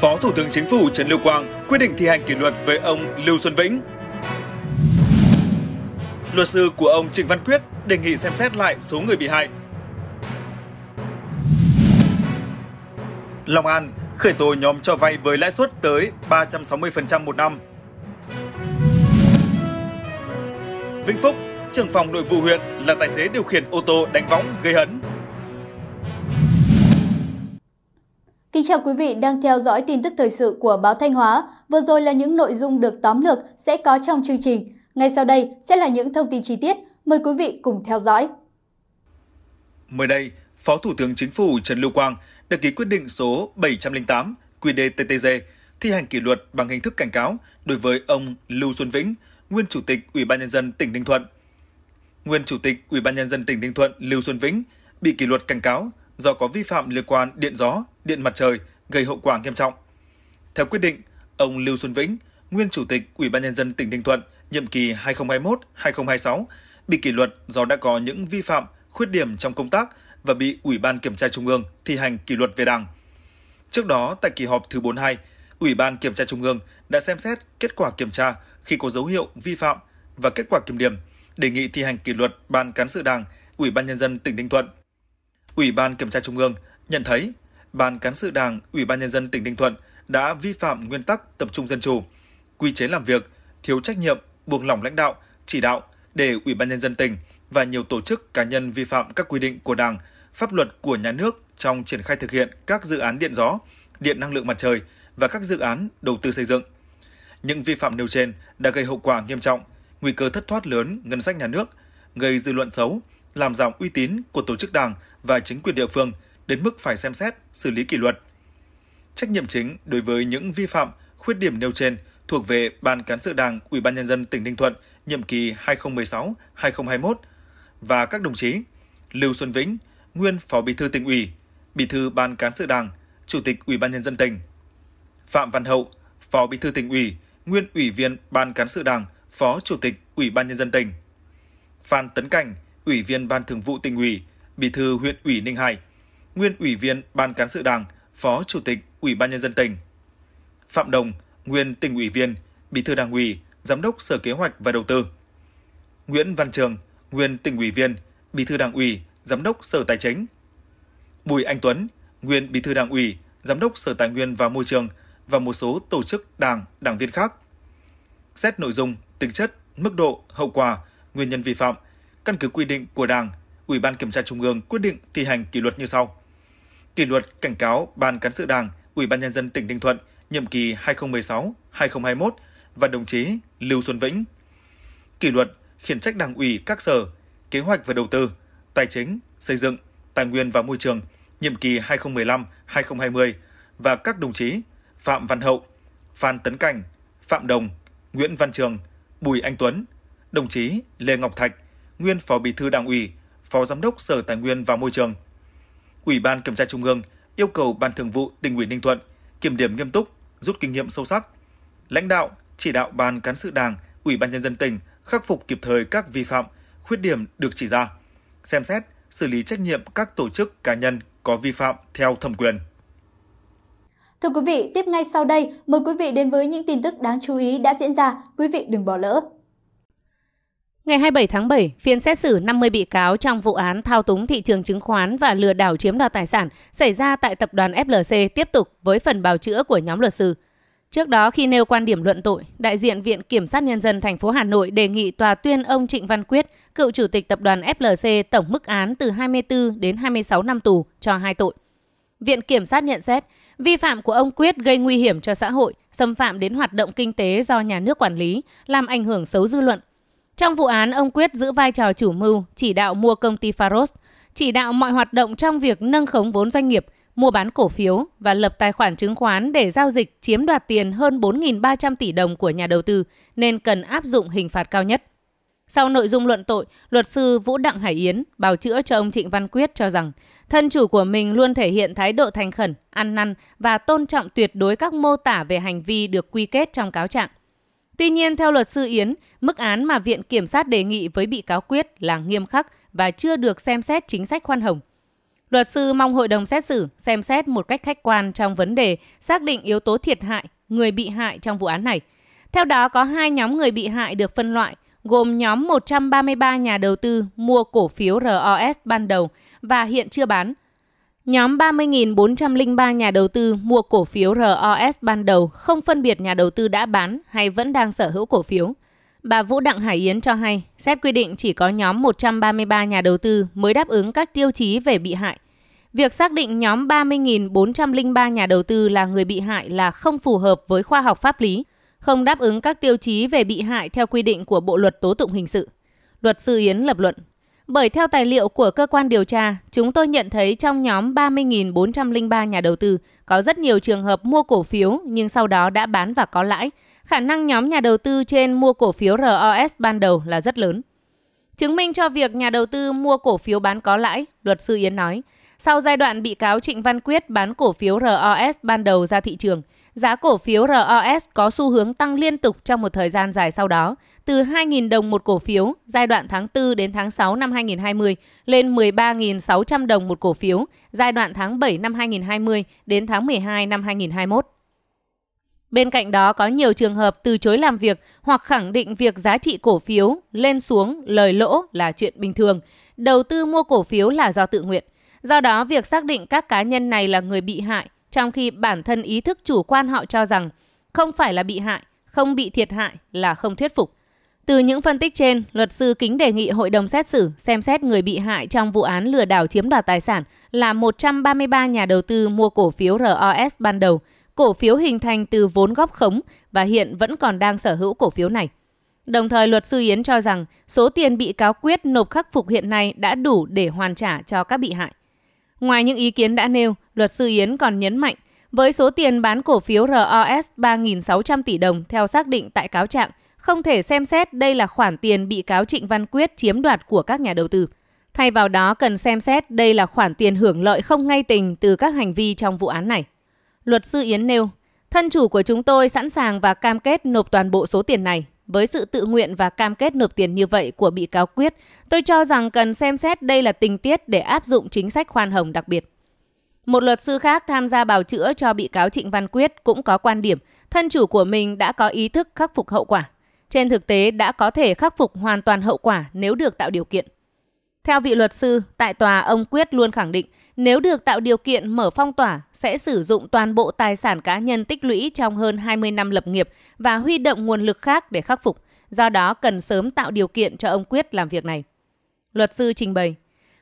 Phó Thủ tướng Chính phủ Trần Lưu Quang quyết định thi hành kỷ luật với ông Lưu Xuân Vĩnh. Luật sư của ông Trịnh Văn Quyết đề nghị xem xét lại số người bị hại. Long An khởi tố nhóm cho vay với lãi suất tới 360% một năm. Vĩnh Phúc, trưởng phòng nội vụ huyện là tài xế điều khiển ô tô đánh võng gây hấn. Kính chào quý vị đang theo dõi tin tức thời sự của báo Thanh Hóa. Vừa rồi là những nội dung được tóm lược sẽ có trong chương trình. Ngay sau đây sẽ là những thông tin chi tiết. Mời quý vị cùng theo dõi. Mới đây, Phó Thủ tướng Chính phủ Trần Lưu Quang đã ký quyết định số 708 qđ thi hành kỷ luật bằng hình thức cảnh cáo đối với ông Lưu Xuân Vĩnh, nguyên Chủ tịch Ủy ban nhân dân tỉnh Ninh Thuận. Nguyên Chủ tịch Ủy ban nhân dân tỉnh Ninh Thuận Lưu Xuân Vĩnh bị kỷ luật cảnh cáo do có vi phạm liên quan điện gió, điện mặt trời gây hậu quả nghiêm trọng. Theo quyết định, ông Lưu Xuân Vĩnh, nguyên chủ tịch Ủy ban nhân dân tỉnh Ninh Thuận, nhiệm kỳ 2021-2026 bị kỷ luật do đã có những vi phạm, khuyết điểm trong công tác và bị Ủy ban kiểm tra Trung ương thi hành kỷ luật về Đảng. Trước đó tại kỳ họp thứ 42, Ủy ban kiểm tra Trung ương đã xem xét kết quả kiểm tra khi có dấu hiệu vi phạm và kết quả kiểm điểm, đề nghị thi hành kỷ luật Ban cán sự Đảng, Ủy ban nhân dân tỉnh Ninh Thuận Ủy ban Kiểm tra Trung ương nhận thấy Ban Cán sự Đảng, Ủy ban Nhân dân tỉnh Ninh Thuận đã vi phạm nguyên tắc tập trung dân chủ, quy chế làm việc, thiếu trách nhiệm, buông lỏng lãnh đạo, chỉ đạo để Ủy ban Nhân dân tỉnh và nhiều tổ chức cá nhân vi phạm các quy định của Đảng, pháp luật của nhà nước trong triển khai thực hiện các dự án điện gió, điện năng lượng mặt trời và các dự án đầu tư xây dựng. Những vi phạm nêu trên đã gây hậu quả nghiêm trọng, nguy cơ thất thoát lớn ngân sách nhà nước, gây dư luận xấu, làm giảm uy tín của tổ chức đảng và chính quyền địa phương đến mức phải xem xét, xử lý kỷ luật. Trách nhiệm chính đối với những vi phạm, khuyết điểm nêu trên thuộc về Ban Cán sự Đảng Ủy ban nhân dân tỉnh Ninh Thuận nhiệm kỳ 2016-2021 và các đồng chí Lưu Xuân Vĩnh, nguyên Phó Bí thư tỉnh ủy, Bí thư Ban Cán sự Đảng, Chủ tịch Ủy ban nhân dân tỉnh. Phạm Văn Hậu, Phó Bí thư tỉnh ủy, nguyên Ủy viên Ban Cán sự Đảng, Phó Chủ tịch Ủy ban nhân dân tỉnh. Phan Tấn Cảnh, Ủy viên Ban Thường vụ tỉnh ủy, Bí thư huyện ủy Ninh Hải, nguyên Ủy viên Ban cán sự Đảng, Phó Chủ tịch Ủy ban nhân dân tỉnh. Phạm Đồng, nguyên tỉnh ủy viên, Bí thư Đảng ủy, Giám đốc Sở Kế hoạch và Đầu tư. Nguyễn Văn Trường, nguyên tỉnh ủy viên, Bí thư Đảng ủy, Giám đốc Sở Tài chính. Bùi Anh Tuấn, nguyên Bí thư Đảng ủy, Giám đốc Sở Tài nguyên và Môi trường và một số tổ chức đảng, đảng viên khác. Xét nội dung, tính chất, mức độ, hậu quả, nguyên nhân vi phạm – Căn cứ quy định của Đảng, Ủy ban Kiểm tra Trung ương quyết định thi hành kỷ luật như sau. Kỷ luật cảnh cáo Ban Cán sự Đảng, Ủy ban Nhân dân tỉnh Ninh Thuận, nhiệm kỳ 2016-2021 và đồng chí Lưu Xuân Vĩnh. Kỷ luật khiển trách Đảng ủy các sở, kế hoạch và đầu tư, tài chính, xây dựng, tài nguyên và môi trường, nhiệm kỳ 2015-2020 và các đồng chí Phạm Văn Hậu, Phan Tấn Cảnh, Phạm Đồng, Nguyễn Văn Trường, Bùi Anh Tuấn, đồng chí Lê Ngọc Thạch, nguyên Phó Bí thư Đảng ủy, Phó Giám đốc Sở Tài nguyên và Môi trường. Ủy ban Kiểm tra Trung ương yêu cầu Ban Thường vụ Tỉnh ủy Ninh Thuận kiểm điểm nghiêm túc, rút kinh nghiệm sâu sắc. Lãnh đạo, chỉ đạo Ban Cán sự Đảng, Ủy ban Nhân dân tỉnh khắc phục kịp thời các vi phạm, khuyết điểm được chỉ ra, xem xét, xử lý trách nhiệm các tổ chức cá nhân có vi phạm theo thẩm quyền. Thưa quý vị, tiếp ngay sau đây, mời quý vị đến với những tin tức đáng chú ý đã diễn ra. Quý vị đừng bỏ lỡ. Ngày 27 tháng 7, phiên xét xử 50 bị cáo trong vụ án thao túng thị trường chứng khoán và lừa đảo chiếm đoạt tài sản xảy ra tại tập đoàn FLC tiếp tục với phần bào chữa của nhóm luật sư. Trước đó khi nêu quan điểm luận tội, đại diện Viện Kiểm sát nhân dân thành phố Hà Nội đề nghị tòa tuyên ông Trịnh Văn Quyết, cựu chủ tịch tập đoàn FLC tổng mức án từ 24 đến 26 năm tù cho hai tội. Viện Kiểm sát nhận xét, vi phạm của ông Quyết gây nguy hiểm cho xã hội, xâm phạm đến hoạt động kinh tế do nhà nước quản lý, làm ảnh hưởng xấu dư luận, trong vụ án, ông Quyết giữ vai trò chủ mưu, chỉ đạo mua công ty Faros, chỉ đạo mọi hoạt động trong việc nâng khống vốn doanh nghiệp, mua bán cổ phiếu và lập tài khoản chứng khoán để giao dịch chiếm đoạt tiền hơn 4.300 tỷ đồng của nhà đầu tư nên cần áp dụng hình phạt cao nhất. Sau nội dung luận tội, luật sư Vũ Đặng Hải Yến bào chữa cho ông Trịnh Văn Quyết cho rằng thân chủ của mình luôn thể hiện thái độ thành khẩn, ăn năn và tôn trọng tuyệt đối các mô tả về hành vi được quy kết trong cáo trạng. Tuy nhiên, theo luật sư Yến, mức án mà Viện Kiểm sát đề nghị với bị cáo Quyết là nghiêm khắc và chưa được xem xét chính sách khoan hồng. Luật sư mong hội đồng xét xử xem xét một cách khách quan trong vấn đề xác định yếu tố thiệt hại người bị hại trong vụ án này. Theo đó, có hai nhóm người bị hại được phân loại, gồm nhóm 133 nhà đầu tư mua cổ phiếu ROS ban đầu và hiện chưa bán – Nhóm 30.403 nhà đầu tư mua cổ phiếu ROS ban đầu không phân biệt nhà đầu tư đã bán hay vẫn đang sở hữu cổ phiếu. Bà Vũ Đặng Hải Yến cho hay, xét quy định chỉ có nhóm 133 nhà đầu tư mới đáp ứng các tiêu chí về bị hại. Việc xác định nhóm 30.403 nhà đầu tư là người bị hại là không phù hợp với khoa học pháp lý, không đáp ứng các tiêu chí về bị hại theo quy định của Bộ luật tố tụng hình sự. Luật sư Yến lập luận, bởi theo tài liệu của cơ quan điều tra, chúng tôi nhận thấy trong nhóm 30.403 nhà đầu tư có rất nhiều trường hợp mua cổ phiếu nhưng sau đó đã bán và có lãi. Khả năng nhóm nhà đầu tư trên mua cổ phiếu ROS ban đầu là rất lớn. Chứng minh cho việc nhà đầu tư mua cổ phiếu bán có lãi, luật sư Yến nói. Sau giai đoạn bị cáo Trịnh Văn Quyết bán cổ phiếu ROS ban đầu ra thị trường – giá cổ phiếu ROS có xu hướng tăng liên tục trong một thời gian dài sau đó, từ 2.000 đồng một cổ phiếu giai đoạn tháng 4 đến tháng 6 năm 2020 lên 13.600 đồng một cổ phiếu giai đoạn tháng 7 năm 2020 đến tháng 12 năm 2021. Bên cạnh đó có nhiều trường hợp từ chối làm việc hoặc khẳng định việc giá trị cổ phiếu lên xuống lời lỗ là chuyện bình thường, đầu tư mua cổ phiếu là do tự nguyện. Do đó, việc xác định các cá nhân này là người bị hại trong khi bản thân ý thức chủ quan họ cho rằng không phải là bị hại, không bị thiệt hại là không thuyết phục. Từ những phân tích trên, luật sư Kính đề nghị hội đồng xét xử xem xét người bị hại trong vụ án lừa đảo chiếm đoạt tài sản là 133 nhà đầu tư mua cổ phiếu ROS ban đầu, cổ phiếu hình thành từ vốn góp khống và hiện vẫn còn đang sở hữu cổ phiếu này. Đồng thời, luật sư Yến cho rằng số tiền bị cáo quyết nộp khắc phục hiện nay đã đủ để hoàn trả cho các bị hại. Ngoài những ý kiến đã nêu, luật sư Yến còn nhấn mạnh, với số tiền bán cổ phiếu ROS 3.600 tỷ đồng theo xác định tại cáo trạng, không thể xem xét đây là khoản tiền bị cáo Trịnh Văn Quyết chiếm đoạt của các nhà đầu tư. Thay vào đó cần xem xét đây là khoản tiền hưởng lợi không ngay tình từ các hành vi trong vụ án này. Luật sư Yến nêu, thân chủ của chúng tôi sẵn sàng và cam kết nộp toàn bộ số tiền này với sự tự nguyện và cam kết nộp tiền như vậy của bị cáo Quyết, tôi cho rằng cần xem xét đây là tình tiết để áp dụng chính sách khoan hồng đặc biệt. Một luật sư khác tham gia bào chữa cho bị cáo Trịnh Văn Quyết cũng có quan điểm thân chủ của mình đã có ý thức khắc phục hậu quả. Trên thực tế đã có thể khắc phục hoàn toàn hậu quả nếu được tạo điều kiện. Theo vị luật sư, tại tòa ông Quyết luôn khẳng định nếu được tạo điều kiện mở phong tỏa, sẽ sử dụng toàn bộ tài sản cá nhân tích lũy trong hơn 20 năm lập nghiệp và huy động nguồn lực khác để khắc phục. Do đó cần sớm tạo điều kiện cho ông Quyết làm việc này. Luật sư trình bày,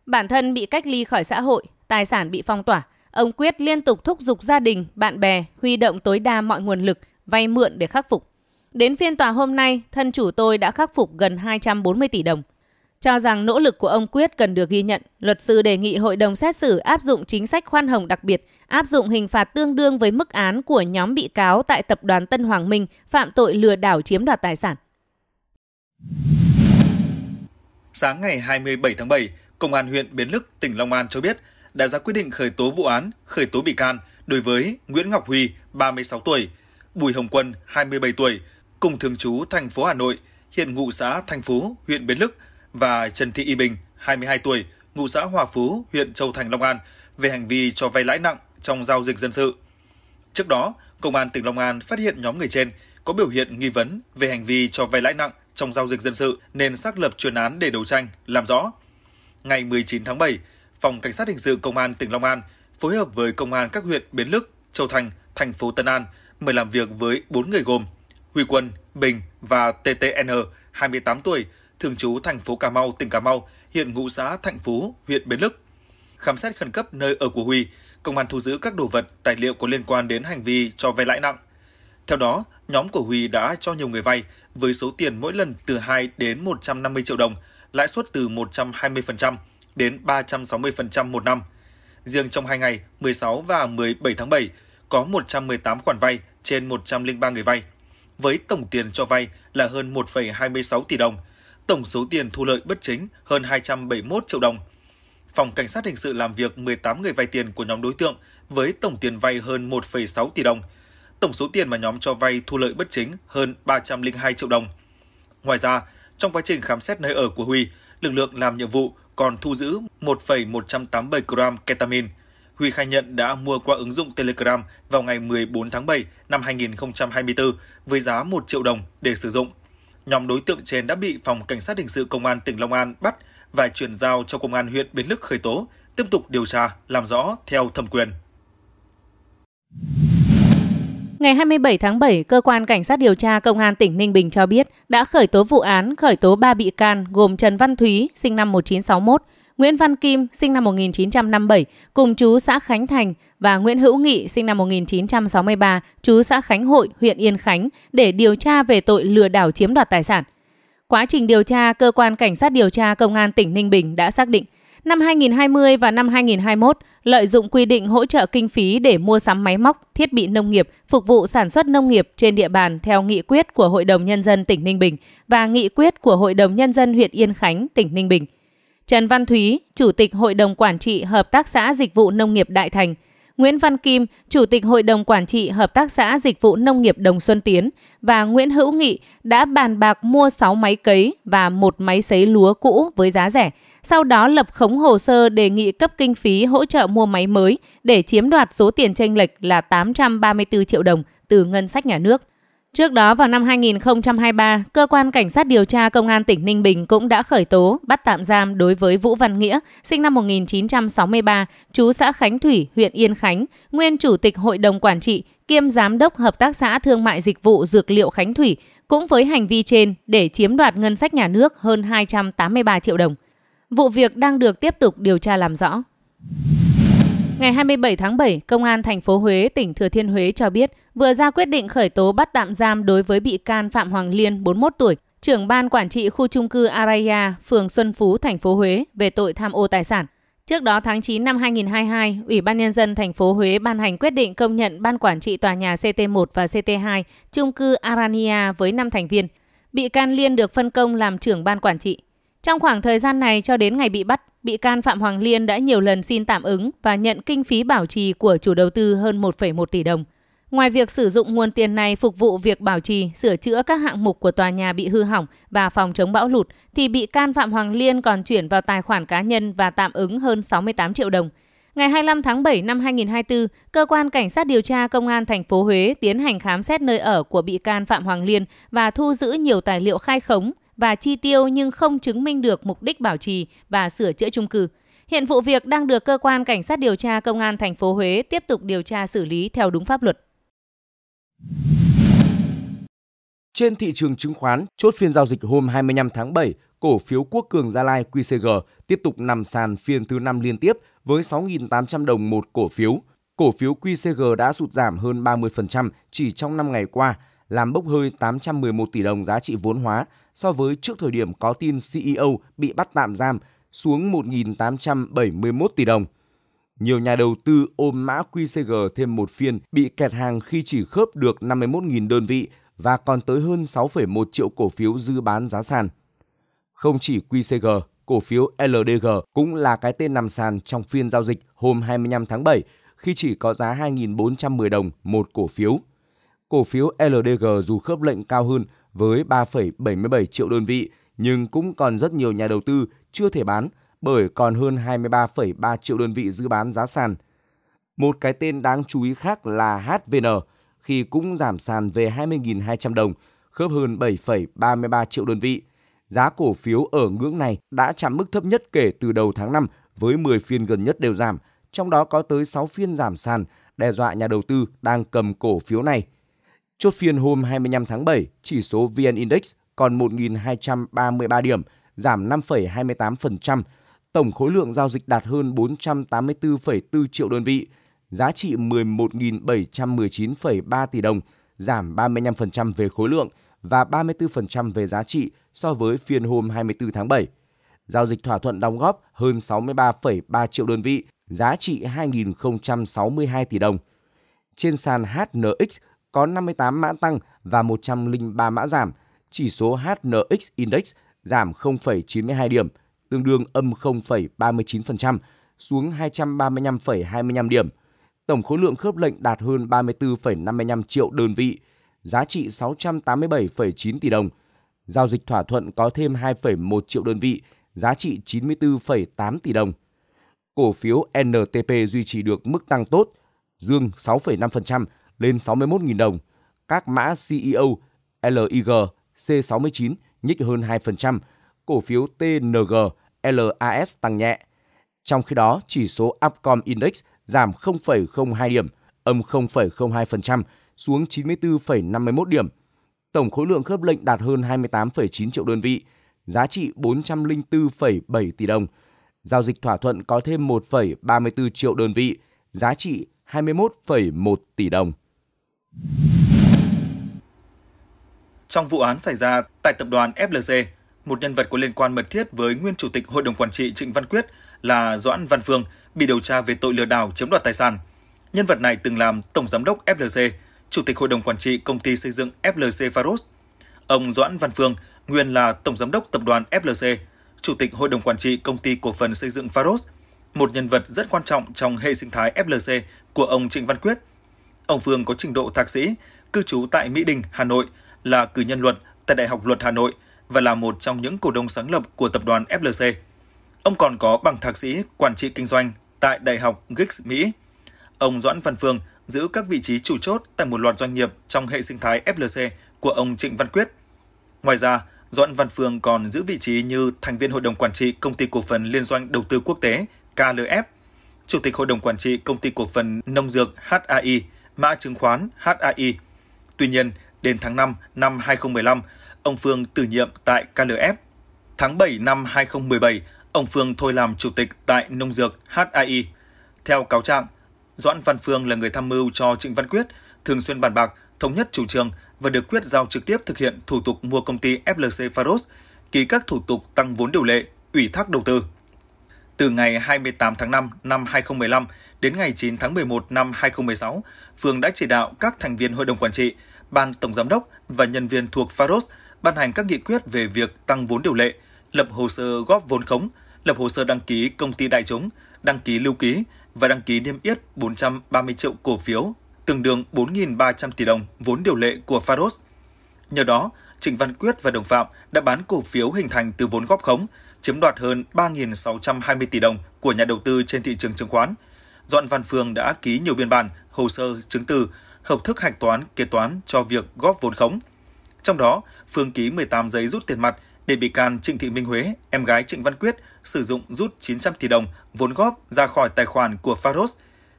bản thân bị cách ly khỏi xã hội, tài sản bị phong tỏa, ông Quyết liên tục thúc giục gia đình, bạn bè huy động tối đa mọi nguồn lực, vay mượn để khắc phục. Đến phiên tòa hôm nay, thân chủ tôi đã khắc phục gần 240 tỷ đồng – cho rằng nỗ lực của ông Quyết cần được ghi nhận. Luật sư đề nghị hội đồng xét xử áp dụng chính sách khoan hồng đặc biệt, áp dụng hình phạt tương đương với mức án của nhóm bị cáo tại tập đoàn Tân Hoàng Minh phạm tội lừa đảo chiếm đoạt tài sản. Sáng ngày 27 tháng 7, Công an huyện Bến Lức, tỉnh Long An cho biết đã ra quyết định khởi tố vụ án, khởi tố bị can đối với Nguyễn Ngọc Huy, 36 tuổi, Bùi Hồng Quân, 27 tuổi, cùng thường trú thành phố Hà Nội, hiện ngụ xã Thành Phú, huyện Bến Lức – và Trần Thị Y Bình, 22 tuổi, ngụ xã Hòa Phú, huyện Châu Thành, Long An về hành vi cho vay lãi nặng trong giao dịch dân sự. Trước đó, Công an tỉnh Long An phát hiện nhóm người trên có biểu hiện nghi vấn về hành vi cho vay lãi nặng trong giao dịch dân sự nên xác lập chuyên án để đấu tranh, làm rõ. Ngày 19 tháng 7, Phòng Cảnh sát Hình sự Công an tỉnh Long An phối hợp với Công an các huyện Bến Lức, Châu Thành, thành phố Tân An mời làm việc với 4 người gồm Huy Quân, Bình và TTN, 28 tuổi, thường trú thành phố Cà Mau, tỉnh Cà Mau, hiện ngụ xã Thạnh Phú, huyện Bến Lức. Khám xét khẩn cấp nơi ở của Huy, công an thu giữ các đồ vật, tài liệu có liên quan đến hành vi cho vay lãi nặng. Theo đó, nhóm của Huy đã cho nhiều người vay với số tiền mỗi lần từ 2 đến 150 triệu đồng, lãi suất từ 120% đến 360% một năm. Riêng trong 2 ngày 16 và 17 tháng 7, có 118 khoản vay trên 103 người vay, với tổng tiền cho vay là hơn 1,26 tỷ đồng – tổng số tiền thu lợi bất chính hơn 271 triệu đồng. Phòng Cảnh sát Hình sự làm việc 18 người vay tiền của nhóm đối tượng với tổng tiền vay hơn 1,6 tỷ đồng. Tổng số tiền mà nhóm cho vay thu lợi bất chính hơn 302 triệu đồng. Ngoài ra, trong quá trình khám xét nơi ở của Huy, lực lượng làm nhiệm vụ còn thu giữ 1,187 gram ketamine. Huy khai nhận đã mua qua ứng dụng Telegram vào ngày 14 tháng 7 năm 2024 với giá 1 triệu đồng để sử dụng. Nhóm đối tượng trên đã bị Phòng Cảnh sát Hình sự Công an tỉnh Long An bắt và chuyển giao cho Công an huyện Bến Lức khởi tố, tiếp tục điều tra, làm rõ theo thẩm quyền. Ngày 27 tháng 7, Cơ quan Cảnh sát điều tra Công an tỉnh Ninh Bình cho biết đã khởi tố vụ án, khởi tố 3 bị can gồm Trần Văn Thúy, sinh năm 1961, Nguyễn Văn Kim sinh năm 1957 cùng chú xã Khánh Thành và Nguyễn Hữu Nghị sinh năm 1963 chú xã Khánh Hội, huyện Yên Khánh để điều tra về tội lừa đảo chiếm đoạt tài sản. Quá trình điều tra, cơ quan cảnh sát điều tra công an tỉnh Ninh Bình đã xác định năm 2020 và năm 2021 lợi dụng quy định hỗ trợ kinh phí để mua sắm máy móc, thiết bị nông nghiệp phục vụ sản xuất nông nghiệp trên địa bàn theo nghị quyết của Hội đồng nhân dân tỉnh Ninh Bình và nghị quyết của Hội đồng nhân dân huyện Yên Khánh, tỉnh Ninh Bình. Trần Văn Thúy, Chủ tịch Hội đồng Quản trị Hợp tác xã Dịch vụ Nông nghiệp Đại Thành, Nguyễn Văn Kim, Chủ tịch Hội đồng Quản trị Hợp tác xã Dịch vụ Nông nghiệp Đồng Xuân Tiến và Nguyễn Hữu Nghị đã bàn bạc mua 6 máy cấy và một máy sấy lúa cũ với giá rẻ, sau đó lập khống hồ sơ đề nghị cấp kinh phí hỗ trợ mua máy mới để chiếm đoạt số tiền tranh lệch là 834 triệu đồng từ ngân sách nhà nước. Trước đó vào năm 2023, Cơ quan Cảnh sát điều tra Công an tỉnh Ninh Bình cũng đã khởi tố, bắt tạm giam đối với Vũ Văn Nghĩa, sinh năm 1963, chú xã Khánh Thủy, huyện Yên Khánh, nguyên Chủ tịch Hội đồng Quản trị kiêm Giám đốc Hợp tác xã Thương mại Dịch vụ Dược liệu Khánh Thủy, cũng với hành vi trên để chiếm đoạt ngân sách nhà nước hơn 283 triệu đồng. Vụ việc đang được tiếp tục điều tra làm rõ. Ngày 27 tháng 7, Công an thành phố Huế, tỉnh Thừa Thiên Huế cho biết vừa ra quyết định khởi tố bắt tạm giam đối với bị can Phạm Hoàng Liên, 41 tuổi, trưởng ban quản trị khu trung cư Araya, phường Xuân Phú, thành phố Huế về tội tham ô tài sản. Trước đó tháng 9 năm 2022, Ủy ban nhân dân thành phố Huế ban hành quyết định công nhận ban quản trị tòa nhà CT1 và CT2 trung cư Arania với 5 thành viên. Bị can Liên được phân công làm trưởng ban quản trị. Trong khoảng thời gian này cho đến ngày bị bắt, bị can Phạm Hoàng Liên đã nhiều lần xin tạm ứng và nhận kinh phí bảo trì của chủ đầu tư hơn 1,1 tỷ đồng. Ngoài việc sử dụng nguồn tiền này phục vụ việc bảo trì, sửa chữa các hạng mục của tòa nhà bị hư hỏng và phòng chống bão lụt, thì bị can Phạm Hoàng Liên còn chuyển vào tài khoản cá nhân và tạm ứng hơn 68 triệu đồng. Ngày 25 tháng 7 năm 2024, cơ quan cảnh sát điều tra công an thành phố Huế tiến hành khám xét nơi ở của bị can Phạm Hoàng Liên và thu giữ nhiều tài liệu khai khống, và chi tiêu nhưng không chứng minh được mục đích bảo trì và sửa chữa chung cư. Hiện vụ việc đang được cơ quan cảnh sát điều tra công an thành phố Huế tiếp tục điều tra xử lý theo đúng pháp luật. Trên thị trường chứng khoán, chốt phiên giao dịch hôm 25 tháng 7, cổ phiếu Quốc Cường Gia Lai QCG tiếp tục nằm sàn phiên thứ năm liên tiếp với 6.800 đồng một cổ phiếu. Cổ phiếu QCG đã sụt giảm hơn 30% chỉ trong 5 ngày qua làm bốc hơi 811 tỷ đồng giá trị vốn hóa so với trước thời điểm có tin CEO bị bắt tạm giam xuống 1.871 tỷ đồng. Nhiều nhà đầu tư ôm mã QCG thêm một phiên bị kẹt hàng khi chỉ khớp được 51.000 đơn vị và còn tới hơn 6,1 triệu cổ phiếu dư bán giá sàn. Không chỉ QCG, cổ phiếu LDG cũng là cái tên nằm sàn trong phiên giao dịch hôm 25 tháng 7 khi chỉ có giá 2.410 đồng một cổ phiếu cổ phiếu LDG dù khớp lệnh cao hơn với 3,77 triệu đơn vị nhưng cũng còn rất nhiều nhà đầu tư chưa thể bán bởi còn hơn 23,3 triệu đơn vị giữ bán giá sàn. Một cái tên đáng chú ý khác là HVN khi cũng giảm sàn về 20.200 đồng, khớp hơn 7,33 triệu đơn vị. Giá cổ phiếu ở ngưỡng này đã chạm mức thấp nhất kể từ đầu tháng 5 với 10 phiên gần nhất đều giảm, trong đó có tới 6 phiên giảm sàn, đe dọa nhà đầu tư đang cầm cổ phiếu này – Chốt phiên hôm 25 tháng 7, chỉ số VN Index còn 1.233 điểm, giảm 5,28%. Tổng khối lượng giao dịch đạt hơn 484,4 triệu đơn vị, giá trị 11.719,3 tỷ đồng, giảm 35% về khối lượng và 34% về giá trị so với phiên hôm 24 tháng 7. Giao dịch thỏa thuận đóng góp hơn 63,3 triệu đơn vị, giá trị 2.062 tỷ đồng. Trên sàn HNX, có 58 mã tăng và 103 mã giảm. Chỉ số HNX Index giảm 0,92 điểm, tương đương âm 0,39%, xuống 235,25 điểm. Tổng khối lượng khớp lệnh đạt hơn 34,55 triệu đơn vị, giá trị 687,9 tỷ đồng. Giao dịch thỏa thuận có thêm 2,1 triệu đơn vị, giá trị 94,8 tỷ đồng. Cổ phiếu NTP duy trì được mức tăng tốt, dương 6,5%, lên 61.000 đồng. Các mã CEO, LIG, C69 nhích hơn 2%, cổ phiếu TNG, LAS tăng nhẹ. Trong khi đó, chỉ số Upcom Index giảm 0,02 điểm, âm 0,02% xuống 94,51 điểm. Tổng khối lượng khớp lệnh đạt hơn 28,9 triệu đơn vị, giá trị 404,7 tỷ đồng. Giao dịch thỏa thuận có thêm 1,34 triệu đơn vị, giá trị 21,1 tỷ đồng. Trong vụ án xảy ra tại tập đoàn FLC, một nhân vật có liên quan mật thiết với nguyên chủ tịch hội đồng quản trị Trịnh Văn Quyết là Doãn Văn Phương bị điều tra về tội lừa đảo chiếm đoạt tài sản. Nhân vật này từng làm tổng giám đốc FLC, chủ tịch hội đồng quản trị công ty xây dựng FLC Faros. Ông Doãn Văn Phương nguyên là tổng giám đốc tập đoàn FLC, chủ tịch hội đồng quản trị công ty cổ phần xây dựng Faros, một nhân vật rất quan trọng trong hệ sinh thái FLC của ông Trịnh Văn Quyết Ông Phương có trình độ thạc sĩ, cư trú tại Mỹ Đình, Hà Nội, là cử nhân luật tại Đại học Luật Hà Nội và là một trong những cổ đông sáng lập của tập đoàn FLC. Ông còn có bằng thạc sĩ quản trị kinh doanh tại Đại học Giggs, Mỹ. Ông Doãn Văn Phương giữ các vị trí chủ chốt tại một loạt doanh nghiệp trong hệ sinh thái FLC của ông Trịnh Văn Quyết. Ngoài ra, Doãn Văn Phương còn giữ vị trí như thành viên hội đồng quản trị công ty cổ phần liên doanh đầu tư quốc tế KLF, chủ tịch hội đồng quản trị công ty cổ phần nông dược HAI, mã chứng khoán HAI. Tuy nhiên, đến tháng 5 năm 2015, ông Phương từ nhiệm tại KLF. Tháng 7 năm 2017, ông Phương thôi làm chủ tịch tại Nông Dược HAI. Theo cáo trạng, Doãn Văn Phương là người tham mưu cho Trịnh Văn Quyết, thường xuyên bàn bạc, thống nhất chủ trương và được Quyết giao trực tiếp thực hiện thủ tục mua công ty FLC Faros, ký các thủ tục tăng vốn điều lệ, ủy thác đầu tư. Từ ngày 28 tháng 5 năm 2015, Đến ngày 9 tháng 11 năm 2016, phường đã chỉ đạo các thành viên hội đồng quản trị, ban tổng giám đốc và nhân viên thuộc Faros ban hành các nghị quyết về việc tăng vốn điều lệ, lập hồ sơ góp vốn khống, lập hồ sơ đăng ký công ty đại chúng, đăng ký lưu ký và đăng ký niêm yết 430 triệu cổ phiếu, tương đương 4.300 tỷ đồng vốn điều lệ của Faros. Nhờ đó, Trịnh Văn Quyết và đồng phạm đã bán cổ phiếu hình thành từ vốn góp khống, chiếm đoạt hơn 3.620 tỷ đồng của nhà đầu tư trên thị trường chứng khoán – Doãn Văn Phương đã ký nhiều biên bản, hồ sơ, chứng từ, hợp thức hạch toán, kế toán cho việc góp vốn khống. Trong đó, Phương ký 18 giấy rút tiền mặt để bị can Trịnh Thị Minh Huế, em gái Trịnh Văn Quyết, sử dụng rút 900 tỷ đồng vốn góp ra khỏi tài khoản của Faros,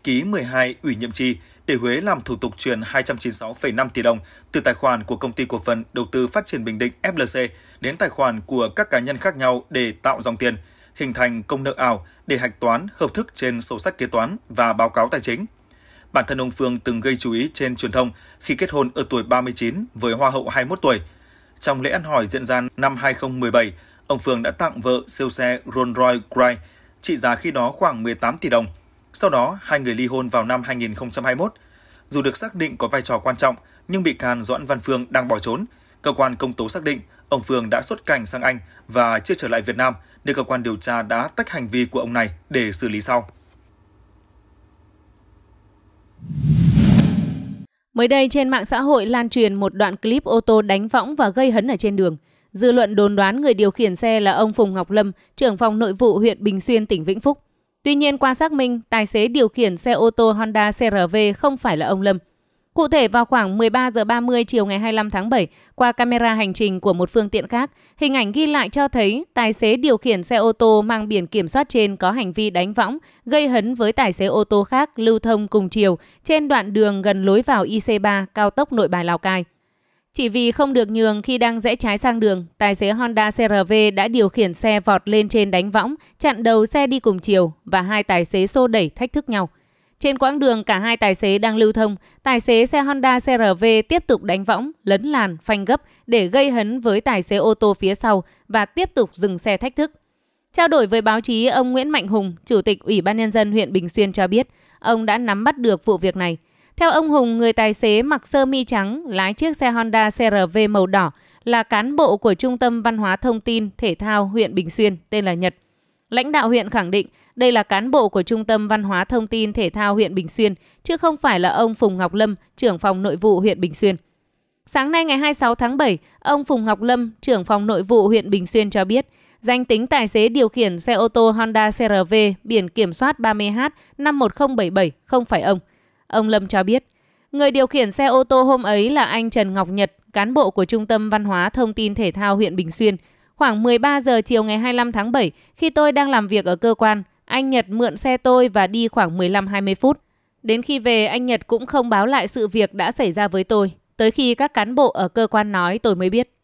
ký 12 ủy nhiệm chi để Huế làm thủ tục chuyển 296,5 tỷ đồng từ tài khoản của công ty cổ phần đầu tư phát triển Bình Định FLC đến tài khoản của các cá nhân khác nhau để tạo dòng tiền – hình thành công nợ ảo để hạch toán hợp thức trên sổ sách kế toán và báo cáo tài chính. Bản thân ông Phương từng gây chú ý trên truyền thông khi kết hôn ở tuổi 39 với Hoa hậu 21 tuổi. Trong lễ ăn hỏi diễn ra năm 2017, ông Phương đã tặng vợ siêu xe Rolls Royce Cry trị giá khi đó khoảng 18 tỷ đồng. Sau đó, hai người ly hôn vào năm 2021. Dù được xác định có vai trò quan trọng, nhưng bị can Doãn Văn Phương đang bỏ trốn. Cơ quan công tố xác định ông Phương đã xuất cảnh sang Anh và chưa trở lại Việt Nam – nên cơ quan điều tra đã tách hành vi của ông này để xử lý sau. Mới đây trên mạng xã hội lan truyền một đoạn clip ô tô đánh võng và gây hấn ở trên đường. Dư luận đồn đoán người điều khiển xe là ông Phùng Ngọc Lâm, trưởng phòng nội vụ huyện Bình Xuyên, tỉnh Vĩnh Phúc. Tuy nhiên qua xác minh, tài xế điều khiển xe ô tô Honda CRV không phải là ông Lâm. Cụ thể vào khoảng 13 giờ 30 chiều ngày 25 tháng 7, qua camera hành trình của một phương tiện khác, hình ảnh ghi lại cho thấy tài xế điều khiển xe ô tô mang biển kiểm soát trên có hành vi đánh võng, gây hấn với tài xế ô tô khác lưu thông cùng chiều trên đoạn đường gần lối vào IC3 cao tốc Nội Bài Lào Cai. Chỉ vì không được nhường khi đang rẽ trái sang đường, tài xế Honda CRV đã điều khiển xe vọt lên trên đánh võng, chặn đầu xe đi cùng chiều và hai tài xế xô đẩy thách thức nhau. Trên quãng đường cả hai tài xế đang lưu thông, tài xế xe Honda CRV tiếp tục đánh võng, lấn làn, phanh gấp để gây hấn với tài xế ô tô phía sau và tiếp tục dừng xe thách thức. Trao đổi với báo chí, ông Nguyễn Mạnh Hùng, Chủ tịch Ủy ban Nhân dân huyện Bình Xuyên cho biết, ông đã nắm bắt được vụ việc này. Theo ông Hùng, người tài xế mặc sơ mi trắng, lái chiếc xe Honda CRV màu đỏ là cán bộ của Trung tâm Văn hóa Thông tin Thể thao huyện Bình Xuyên, tên là Nhật – Lãnh đạo huyện khẳng định đây là cán bộ của Trung tâm Văn hóa Thông tin Thể thao huyện Bình Xuyên, chứ không phải là ông Phùng Ngọc Lâm, trưởng phòng nội vụ huyện Bình Xuyên. Sáng nay ngày 26 tháng 7, ông Phùng Ngọc Lâm, trưởng phòng nội vụ huyện Bình Xuyên cho biết, danh tính tài xế điều khiển xe ô tô Honda CRV biển kiểm soát 30H 51077 không phải ông. Ông Lâm cho biết, người điều khiển xe ô tô hôm ấy là anh Trần Ngọc Nhật, cán bộ của Trung tâm Văn hóa Thông tin Thể thao huyện Bình Xuyên, Khoảng 13 giờ chiều ngày 25 tháng 7, khi tôi đang làm việc ở cơ quan, anh Nhật mượn xe tôi và đi khoảng 15-20 phút. Đến khi về, anh Nhật cũng không báo lại sự việc đã xảy ra với tôi. Tới khi các cán bộ ở cơ quan nói tôi mới biết.